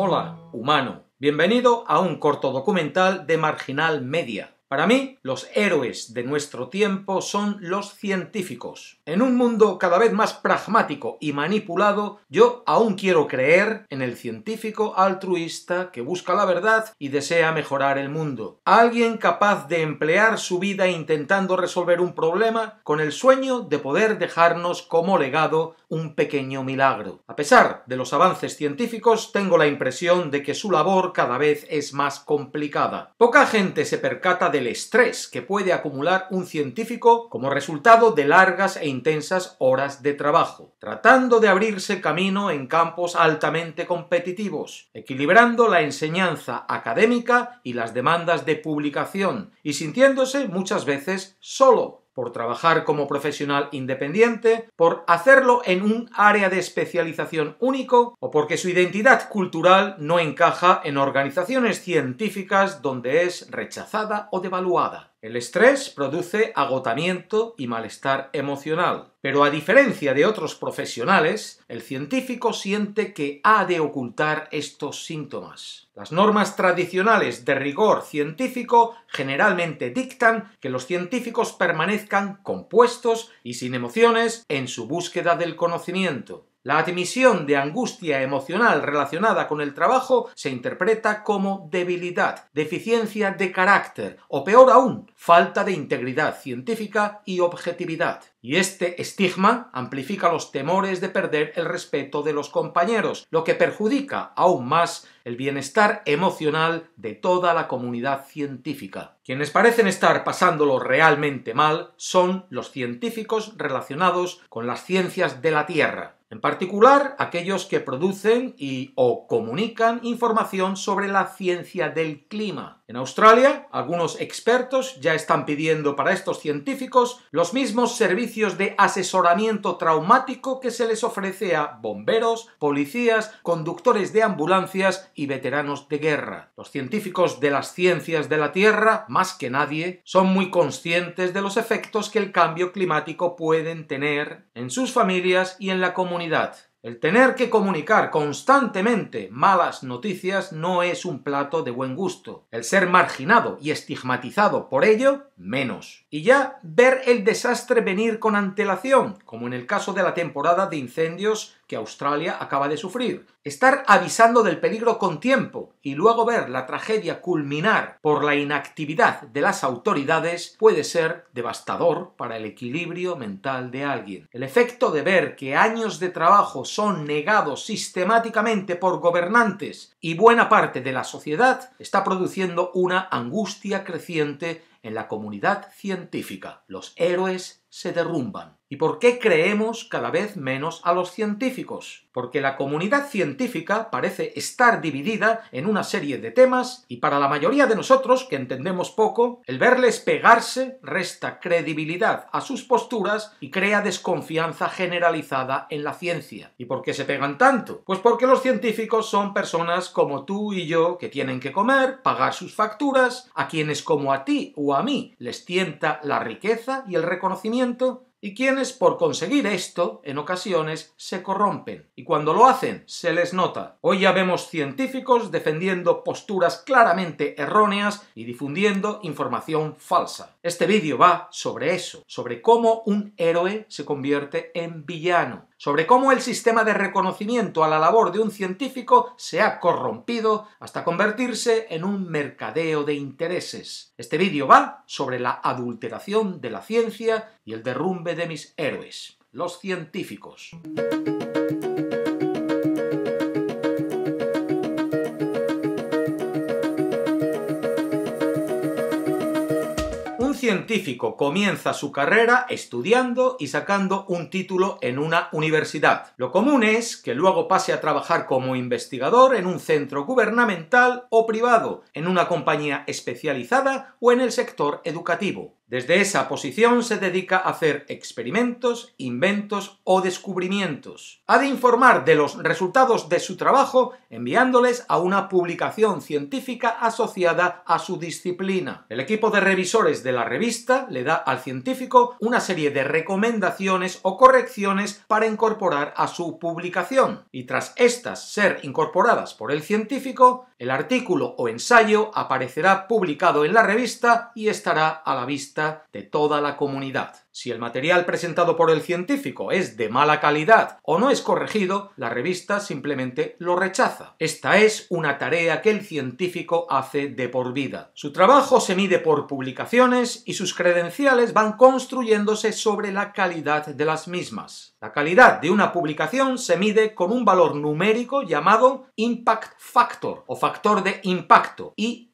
Hola, humano. Bienvenido a un corto documental de Marginal Media. Para mí, los héroes de nuestro tiempo son los científicos. En un mundo cada vez más pragmático y manipulado, yo aún quiero creer en el científico altruista que busca la verdad y desea mejorar el mundo. Alguien capaz de emplear su vida intentando resolver un problema con el sueño de poder dejarnos como legado un pequeño milagro. A pesar de los avances científicos, tengo la impresión de que su labor cada vez es más complicada. Poca gente se percata de el estrés que puede acumular un científico como resultado de largas e intensas horas de trabajo, tratando de abrirse camino en campos altamente competitivos, equilibrando la enseñanza académica y las demandas de publicación, y sintiéndose muchas veces solo por trabajar como profesional independiente, por hacerlo en un área de especialización único o porque su identidad cultural no encaja en organizaciones científicas donde es rechazada o devaluada. El estrés produce agotamiento y malestar emocional, pero a diferencia de otros profesionales, el científico siente que ha de ocultar estos síntomas. Las normas tradicionales de rigor científico generalmente dictan que los científicos permanezcan compuestos y sin emociones en su búsqueda del conocimiento. La admisión de angustia emocional relacionada con el trabajo se interpreta como debilidad, deficiencia de carácter o peor aún, falta de integridad científica y objetividad. Y este estigma amplifica los temores de perder el respeto de los compañeros, lo que perjudica aún más el bienestar emocional de toda la comunidad científica. Quienes parecen estar pasándolo realmente mal son los científicos relacionados con las ciencias de la Tierra en particular aquellos que producen y o comunican información sobre la ciencia del clima. En Australia, algunos expertos ya están pidiendo para estos científicos los mismos servicios de asesoramiento traumático que se les ofrece a bomberos, policías, conductores de ambulancias y veteranos de guerra. Los científicos de las ciencias de la Tierra, más que nadie, son muy conscientes de los efectos que el cambio climático pueden tener en sus familias y en la comunidad el tener que comunicar constantemente malas noticias no es un plato de buen gusto. El ser marginado y estigmatizado por ello, menos. Y ya ver el desastre venir con antelación, como en el caso de la temporada de incendios que Australia acaba de sufrir. Estar avisando del peligro con tiempo y luego ver la tragedia culminar por la inactividad de las autoridades puede ser devastador para el equilibrio mental de alguien. El efecto de ver que años de trabajo son negados sistemáticamente por gobernantes y buena parte de la sociedad está produciendo una angustia creciente en la comunidad científica. Los héroes se derrumban. ¿Y por qué creemos cada vez menos a los científicos? Porque la comunidad científica parece estar dividida en una serie de temas y para la mayoría de nosotros, que entendemos poco, el verles pegarse resta credibilidad a sus posturas y crea desconfianza generalizada en la ciencia. ¿Y por qué se pegan tanto? Pues porque los científicos son personas como tú y yo que tienen que comer, pagar sus facturas, a quienes como a ti o a mí les tienta la riqueza y el reconocimiento y quienes por conseguir esto en ocasiones se corrompen y cuando lo hacen se les nota. Hoy ya vemos científicos defendiendo posturas claramente erróneas y difundiendo información falsa. Este vídeo va sobre eso, sobre cómo un héroe se convierte en villano sobre cómo el sistema de reconocimiento a la labor de un científico se ha corrompido hasta convertirse en un mercadeo de intereses. Este vídeo va sobre la adulteración de la ciencia y el derrumbe de mis héroes, los científicos. comienza su carrera estudiando y sacando un título en una universidad. Lo común es que luego pase a trabajar como investigador en un centro gubernamental o privado, en una compañía especializada o en el sector educativo. Desde esa posición se dedica a hacer experimentos, inventos o descubrimientos. Ha de informar de los resultados de su trabajo enviándoles a una publicación científica asociada a su disciplina. El equipo de revisores de la revista le da al científico una serie de recomendaciones o correcciones para incorporar a su publicación y tras estas ser incorporadas por el científico, el artículo o ensayo aparecerá publicado en la revista y estará a la vista de toda la comunidad. Si el material presentado por el científico es de mala calidad o no es corregido, la revista simplemente lo rechaza. Esta es una tarea que el científico hace de por vida. Su trabajo se mide por publicaciones y sus credenciales van construyéndose sobre la calidad de las mismas. La calidad de una publicación se mide con un valor numérico llamado impact factor o factor de impacto y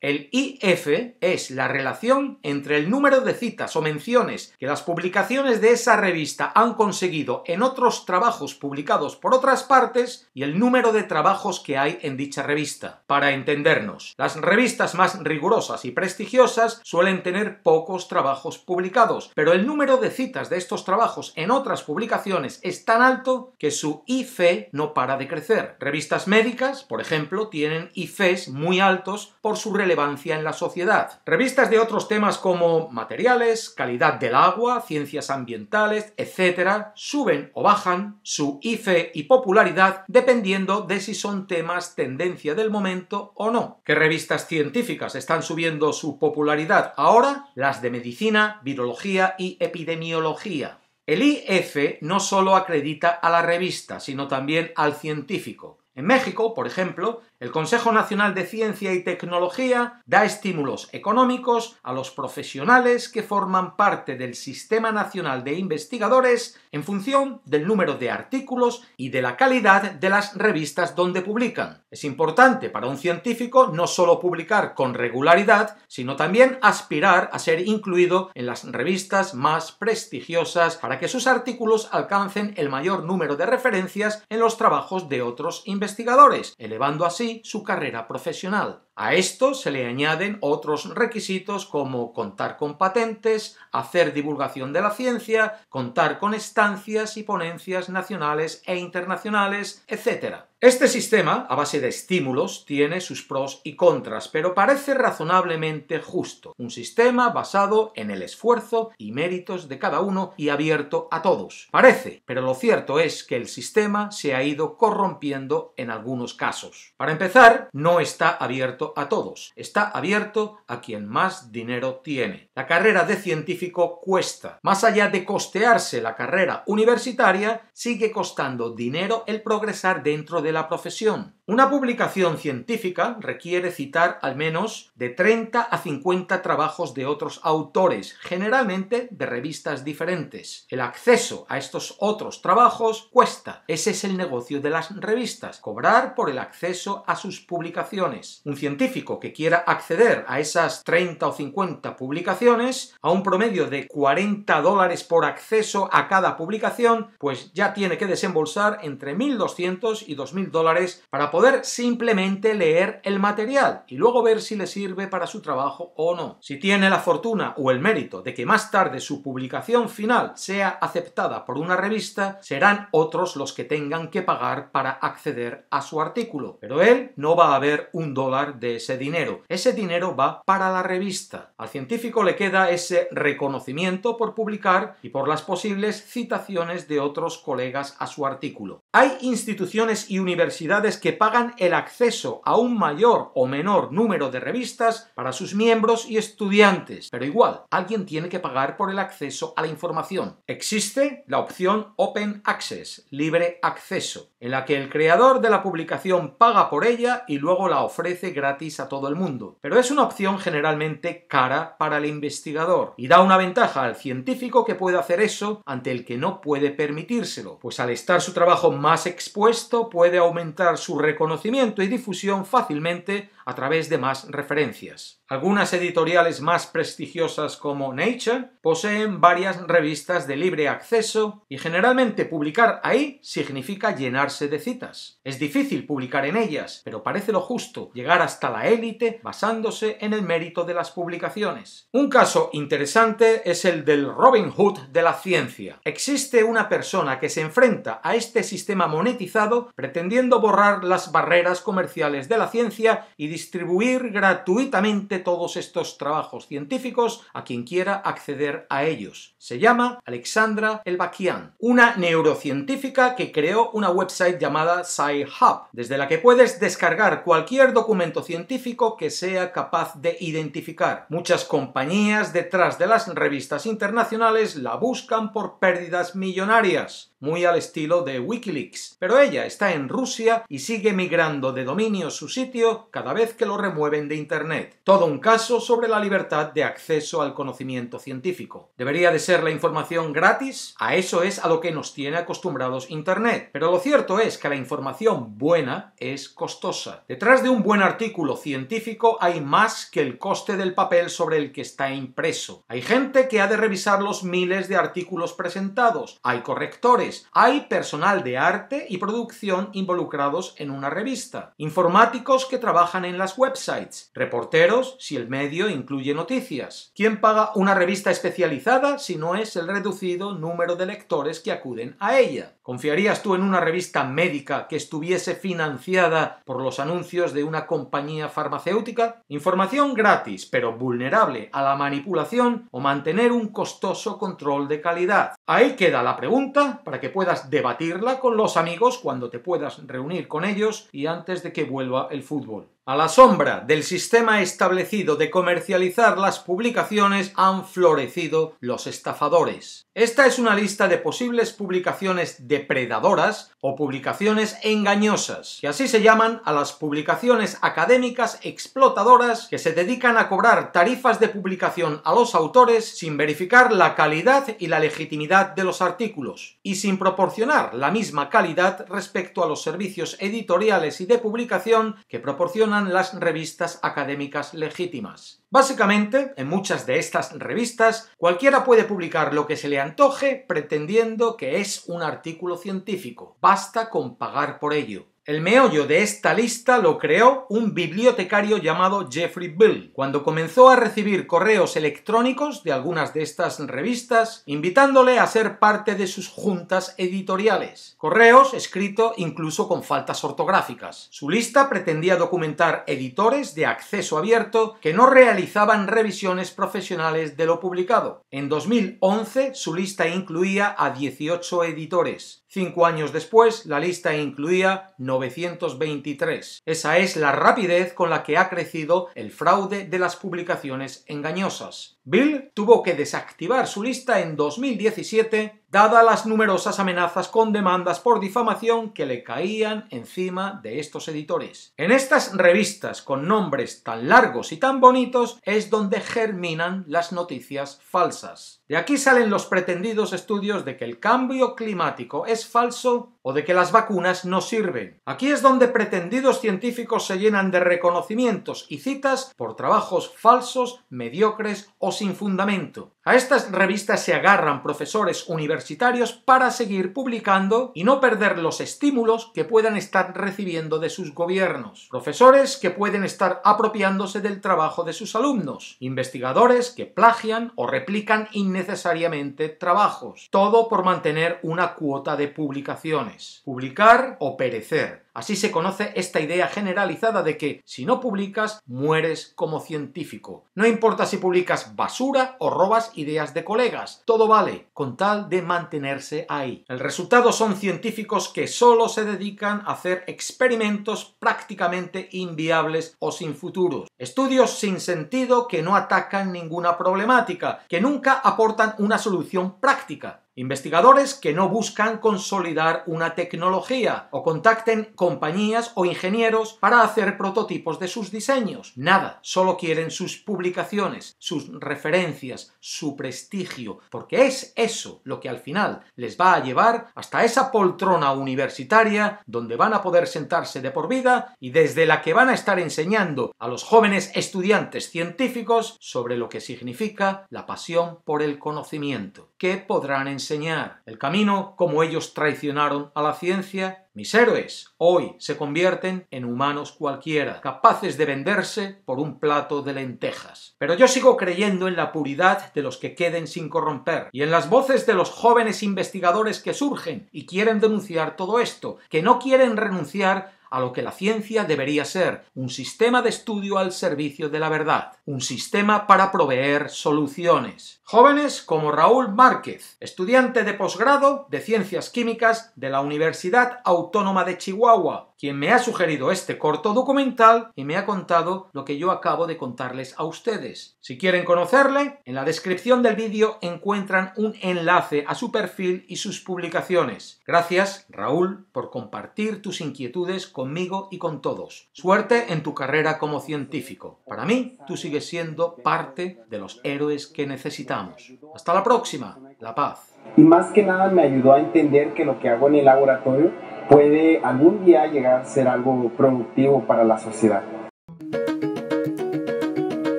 el IF es la relación entre el número de citas o menciones que las publicaciones de esa revista han conseguido en otros trabajos publicados por otras partes y el número de trabajos que hay en dicha revista. Para entendernos, las revistas más rigurosas y prestigiosas suelen tener pocos trabajos publicados, pero el número de citas de estos trabajos en otras publicaciones es tan alto que su IF no para de crecer. Revistas médicas, por ejemplo, tienen IFs muy altos por su relevancia en la sociedad. Revistas de otros temas como materiales, calidad del agua, ciencias ambientales, etc., suben o bajan su IFE y popularidad dependiendo de si son temas tendencia del momento o no. ¿Qué revistas científicas están subiendo su popularidad ahora? Las de medicina, virología y epidemiología. El IF e no solo acredita a la revista, sino también al científico. En México, por ejemplo, el Consejo Nacional de Ciencia y Tecnología da estímulos económicos a los profesionales que forman parte del Sistema Nacional de Investigadores en función del número de artículos y de la calidad de las revistas donde publican. Es importante para un científico no solo publicar con regularidad, sino también aspirar a ser incluido en las revistas más prestigiosas para que sus artículos alcancen el mayor número de referencias en los trabajos de otros investigadores, elevando así su carrera profesional. A esto se le añaden otros requisitos como contar con patentes, hacer divulgación de la ciencia, contar con estancias y ponencias nacionales e internacionales, etc. Este sistema, a base de estímulos, tiene sus pros y contras, pero parece razonablemente justo. Un sistema basado en el esfuerzo y méritos de cada uno y abierto a todos. Parece, pero lo cierto es que el sistema se ha ido corrompiendo en algunos casos. Para empezar, no está abierto a todos, está abierto a quien más dinero tiene. La carrera de científico cuesta. Más allá de costearse la carrera universitaria, sigue costando dinero el progresar dentro de la profesión. Una publicación científica requiere citar al menos de 30 a 50 trabajos de otros autores, generalmente de revistas diferentes. El acceso a estos otros trabajos cuesta. Ese es el negocio de las revistas, cobrar por el acceso a sus publicaciones. Un científico que quiera acceder a esas 30 o 50 publicaciones, a un promedio de 40 dólares por acceso a cada publicación, pues ya tiene que desembolsar entre 1.200 y 2.000 dólares para poder simplemente leer el material y luego ver si le sirve para su trabajo o no. Si tiene la fortuna o el mérito de que más tarde su publicación final sea aceptada por una revista, serán otros los que tengan que pagar para acceder a su artículo. Pero él no va a ver un dólar de ese dinero. Ese dinero va para la revista. Al científico le queda ese reconocimiento por publicar y por las posibles citaciones de otros colegas a su artículo. Hay instituciones y universidades que pagan el acceso a un mayor o menor número de revistas para sus miembros y estudiantes, pero igual, alguien tiene que pagar por el acceso a la información. Existe la opción Open Access, libre acceso, en la que el creador de la publicación paga por ella y luego la ofrece gratuitamente gratis a todo el mundo, pero es una opción generalmente cara para el investigador y da una ventaja al científico que puede hacer eso ante el que no puede permitírselo, pues al estar su trabajo más expuesto puede aumentar su reconocimiento y difusión fácilmente a través de más referencias. Algunas editoriales más prestigiosas como Nature poseen varias revistas de libre acceso y generalmente publicar ahí significa llenarse de citas. Es difícil publicar en ellas, pero parece lo justo llegar hasta la élite basándose en el mérito de las publicaciones. Un caso interesante es el del Robin Hood de la ciencia. Existe una persona que se enfrenta a este sistema monetizado pretendiendo borrar las barreras comerciales de la ciencia y distribuir gratuitamente todos estos trabajos científicos a quien quiera acceder a ellos. Se llama Alexandra Elbakian, una neurocientífica que creó una website llamada SciHub, desde la que puedes descargar cualquier documento científico que sea capaz de identificar. Muchas compañías detrás de las revistas internacionales la buscan por pérdidas millonarias muy al estilo de Wikileaks. Pero ella está en Rusia y sigue migrando de dominio su sitio cada vez que lo remueven de Internet. Todo un caso sobre la libertad de acceso al conocimiento científico. ¿Debería de ser la información gratis? A eso es a lo que nos tiene acostumbrados Internet. Pero lo cierto es que la información buena es costosa. Detrás de un buen artículo científico hay más que el coste del papel sobre el que está impreso. Hay gente que ha de revisar los miles de artículos presentados. Hay correctores hay personal de arte y producción involucrados en una revista, informáticos que trabajan en las websites, reporteros si el medio incluye noticias. ¿Quién paga una revista especializada si no es el reducido número de lectores que acuden a ella? ¿Confiarías tú en una revista médica que estuviese financiada por los anuncios de una compañía farmacéutica? Información gratis, pero vulnerable a la manipulación o mantener un costoso control de calidad. Ahí queda la pregunta para que puedas debatirla con los amigos cuando te puedas reunir con ellos y antes de que vuelva el fútbol. A la sombra del sistema establecido de comercializar las publicaciones han florecido los estafadores. Esta es una lista de posibles publicaciones depredadoras o publicaciones engañosas, que así se llaman a las publicaciones académicas explotadoras que se dedican a cobrar tarifas de publicación a los autores sin verificar la calidad y la legitimidad de los artículos y sin proporcionar la misma calidad respecto a los servicios editoriales y de publicación que proporcionan las revistas académicas legítimas. Básicamente, en muchas de estas revistas, cualquiera puede publicar lo que se le antoje pretendiendo que es un artículo científico. Basta con pagar por ello. El meollo de esta lista lo creó un bibliotecario llamado Jeffrey Bill, cuando comenzó a recibir correos electrónicos de algunas de estas revistas, invitándole a ser parte de sus juntas editoriales. Correos escritos incluso con faltas ortográficas. Su lista pretendía documentar editores de acceso abierto que no realizaban revisiones profesionales de lo publicado. En 2011 su lista incluía a 18 editores. Cinco años después la lista incluía 90 1923. Esa es la rapidez con la que ha crecido el fraude de las publicaciones engañosas. Bill tuvo que desactivar su lista en 2017 dada las numerosas amenazas con demandas por difamación que le caían encima de estos editores. En estas revistas con nombres tan largos y tan bonitos es donde germinan las noticias falsas. De aquí salen los pretendidos estudios de que el cambio climático es falso o de que las vacunas no sirven. Aquí es donde pretendidos científicos se llenan de reconocimientos y citas por trabajos falsos, mediocres o sin fundamento. A estas revistas se agarran profesores universitarios para seguir publicando y no perder los estímulos que puedan estar recibiendo de sus gobiernos. Profesores que pueden estar apropiándose del trabajo de sus alumnos. Investigadores que plagian o replican innecesariamente trabajos. Todo por mantener una cuota de publicaciones. Publicar o perecer. Así se conoce esta idea generalizada de que si no publicas, mueres como científico. No importa si publicas basura o robas ideas de colegas. Todo vale, con tal de mantenerse ahí. El resultado son científicos que solo se dedican a hacer experimentos prácticamente inviables o sin futuros. Estudios sin sentido que no atacan ninguna problemática, que nunca aportan una solución práctica. Investigadores que no buscan consolidar una tecnología o contacten compañías o ingenieros para hacer prototipos de sus diseños. Nada, solo quieren sus publicaciones, sus referencias, su prestigio, porque es eso lo que al final les va a llevar hasta esa poltrona universitaria donde van a poder sentarse de por vida y desde la que van a estar enseñando a los jóvenes estudiantes científicos sobre lo que significa la pasión por el conocimiento. ¿Qué podrán enseñar. El camino, como ellos traicionaron a la ciencia, mis héroes hoy se convierten en humanos cualquiera, capaces de venderse por un plato de lentejas. Pero yo sigo creyendo en la puridad de los que queden sin corromper y en las voces de los jóvenes investigadores que surgen y quieren denunciar todo esto, que no quieren renunciar a lo que la ciencia debería ser, un sistema de estudio al servicio de la verdad, un sistema para proveer soluciones. Jóvenes como Raúl Márquez, estudiante de posgrado de Ciencias Químicas de la Universidad Autónoma de Chihuahua, quien me ha sugerido este corto documental y me ha contado lo que yo acabo de contarles a ustedes. Si quieren conocerle, en la descripción del vídeo encuentran un enlace a su perfil y sus publicaciones. Gracias, Raúl, por compartir tus inquietudes conmigo y con todos. Suerte en tu carrera como científico. Para mí, tú sigues siendo parte de los héroes que necesitamos. Hasta la próxima. La paz. Y más que nada me ayudó a entender que lo que hago en el laboratorio puede algún día llegar a ser algo productivo para la sociedad.